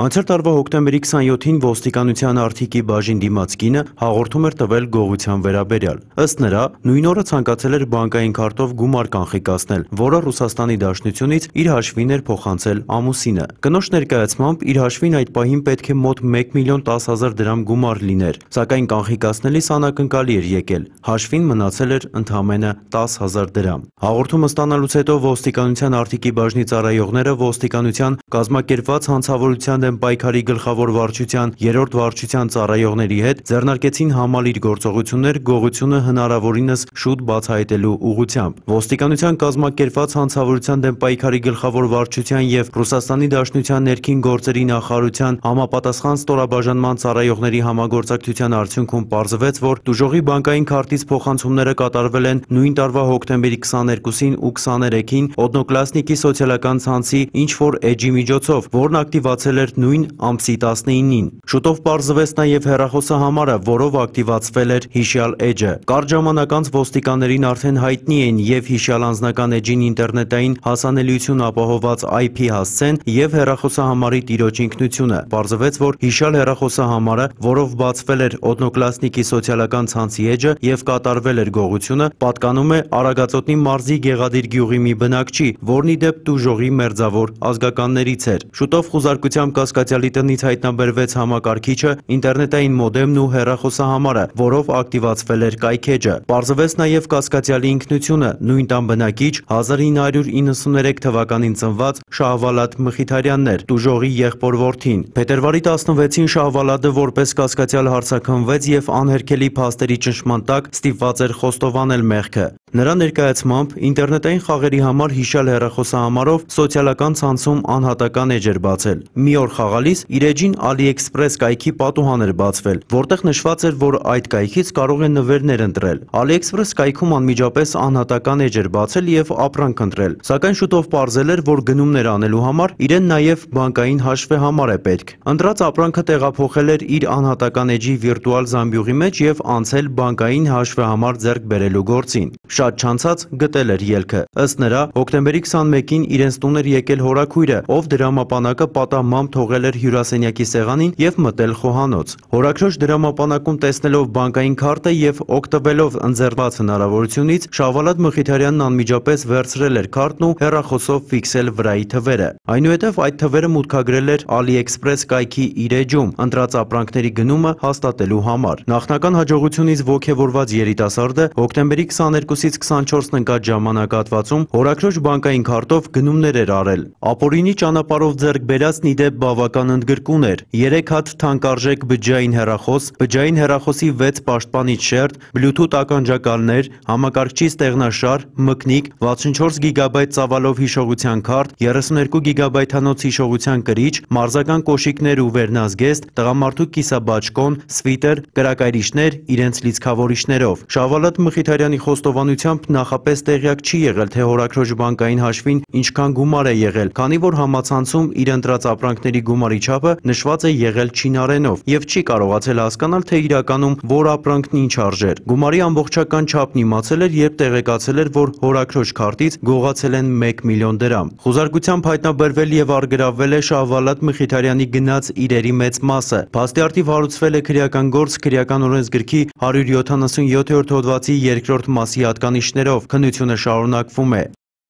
Անցեր տարվա հոկտեմբերի 27-ին ոստիկանության արդիկի բաժին դիմաց կինը հաղորդում էր տվել գողության վերաբերյալ։ Ըստ նրա, նույն օրը ցանկացել էր բանկային քարտով գումար կանխիկացնել, որը Ռուսաստանի Դաշնությունից իր հաշվին էր փոխանցել ամուսինը։ Կնոջ ներկայացմամբ իր հաշվին այդ պահին պետք է մոտ 1 միլիոն 10000 դրամ գումար լիներ, սակայն կանխիկացնելիս անակնկալի էր եկել։ Հաշվին մնացել էր ընդամենը 10000 դրամ։ Հաղորդումը ստանալուց հետո ոստիկանության արդիկի բաժնի ծառայողները ոստիկանության կազմակերպված հանցավորության Ռուսաստանի դեմ պայքարի գլխավոր վարչության երրորդ վարչության ծառայողների հետ ձեռնարկեցին համալիր գործողություններ գողությունը հնարավորինս շուտ բացահայտելու ուղղությամբ։ Ոստիկանության կազմակերպված հանցավորության դեմ պայքարի գլխավոր վարչության եւ Ռուսաստանի Դաշնության ներքին գործերի նախարարության համապատասխան ստորաբաժանման ծառայողների համագործակցության արդյունքում ողջվեց, որ դժողի բանկային քարտից փոխանցումները կատարվել են նույն տարվա հոկտեմբերի 22-ին ու 23-ին Օդնոկլասնիկի սոցիալական ցանցի ինչ որ էջի միջոցով, որն ակտիվացել էր էր նույն ամսի 19-ին։ Շուտով պարզվեց նաև հեռախոսահամարը, որով ակտիվացվել էր հիշյալ էջը։ Կարճ ժամանակ անց ոստիկաներին արդեն հայտնի են եւ հիշյալ անձնական էջին ինտերնետային հասանելիություն ապահովված IP հասցեն եւ հեռախոսահամարի տիրոջ ինքնությունը։ Պարզվեց, որ հիշյալ հեռախոսահամարը, որով բացվել էր Օդնոկլասնիկի սոցիալական ցանցի էջը եւ կատարվել էր գողությունը, պատկանում է Արագածոտնի մարզի Գեղադիր գյուղի մի բնակչի, որն ի դեպ Տուժողի մերձավոր ազգականներից էր։ Շուտով խուզարկությամբ Կասկածյալի տնից հայտնաբերվեց համակարգիչը, ինտերնետային մոդեմն ու հեռախոսահամարը, որով ակտիվացվել էր կայքեջը։ Պարզվեց նաև Կասկածյալի ինքնությունը, նույն տան բնակիչ 1993 թվականին ծնված Շահավալատ Մխիթարյանն էր, տուժողի եղբոր որդին։ Փետրվարի 16-ին Շահավալատը որպես Կասկածյալ հարցաքնվեց եւ անհերքելի փաստերի ճնշման տակ ստիպված էր խոստովանել մեղքը։ Նրա ներկայացմամբ ինտերնետային խաղերի համար հիշալ հեռախոսահամարով սոցիալական ցանցում անհատական էջ էր բացել։ Մի օր որ խաղալիս իր էջին AliExpress կայքի պատուհան էր բացվել, որտեղ նշված էր, որ այդ կայքից կարող են նվերներ ընտրել։ AliExpress կայքում անմիջապես անհատական էջ էր բացել եւ ապրանք ընտրել, սակայն շուտով ողջել էր, որ գնումներ անելու համար իրեն նաեւ բանկային հաշվե համար է պետք։ Ընտրած ապրանքը տեղափոխել էր իր անհատական էջի վիրտուալ զամբյուղի մեջ եւ անցել բանկային հաշվե համար ձեռք բերելու գործին։ Շատ չանցած գտել էր ելքը։ Ըստ նրա, հոկտեմբերի 21-ին իրենց տուն էր եկել հորաքույրը, ով դրամապանակը պատահմամբ թողել էր հյուրասենյակի սեղանին և մտել խոհանոց։ Հորաքրոջ դրամապանակում տեսնելով բանկային քարտը և օգտվելով ընձեռված հնարավորությունից Շավալատ Մխիթարյանն անմիջապես վերցրել էր քարտն ու հեռախոսով ֆիքսել վրայի թվերը։ Այնուհետև այդ թվերը մուտքագրել էր AliExpress կայքի իր էջում ընտրած ապրանքների գնումը հաստատելու համար։ Նախնական հաջողությունից ողջևորված երիտասարդը հոկտեմբերի 22-ից 24-ն ընկած ժամանակահատվածում հորաքրոջ բանկային քարտով գնումներ էր արել։ Ապորինի ճանապարհով ձեռք բերած Նիդեբ բավական ընդգրկուն էր։ 3 հատ թանկարժեք բջջային հեռախոս, բջջային հեռախոսի 6 պաշտպանից շերտ, Bluetooth ականջակալներ, համակարգչի ստեղնաշար, մկնիկ, 64 գիգաբայտ ծավալով հիշողության քարտ, 32 գիգաբայթանոց հիշողության կրիչ, մարզական կոշիկներ ու վերնազգեստ, տղամարդու կիսաբաճկոն, սվիտեր, կրակայրիչներ իրենց լիցքավորիչներով։ Շավալատ Մխիթարյանի խոստովանությամբ նախապես տեղյակ չի եղել, թե հորաքրոջ բանկային հաշվին ինչքան գումար է եղել, քանի որ համացանցում իր ընտրած ապրանքների տվյալների գումարի չափը նշված է եղել չինարենով եւ չի կարողացել հասկանալ, թե իրականում որ ապրանքն ինչ արժեր։ Գումարի ամբողջական չափն իմացել էր, երբ տեղեկացել էր, որ հորակրոջ քարտից գողացել են 1 միլիոն դրամ։ Խուզարկությամբ հայտնաբերվել եւ արգրավվել է Շահվալատ Մխիթարյանի գնած իրերի մեծ մասը։ Փաստի արդիվ հարուցվել է քրեական գործ քրեական օրենսգրքի 177-րդ հոդվածի երկրորդ մասի հատկանիշներով։ Քննությունը շարունակվում է։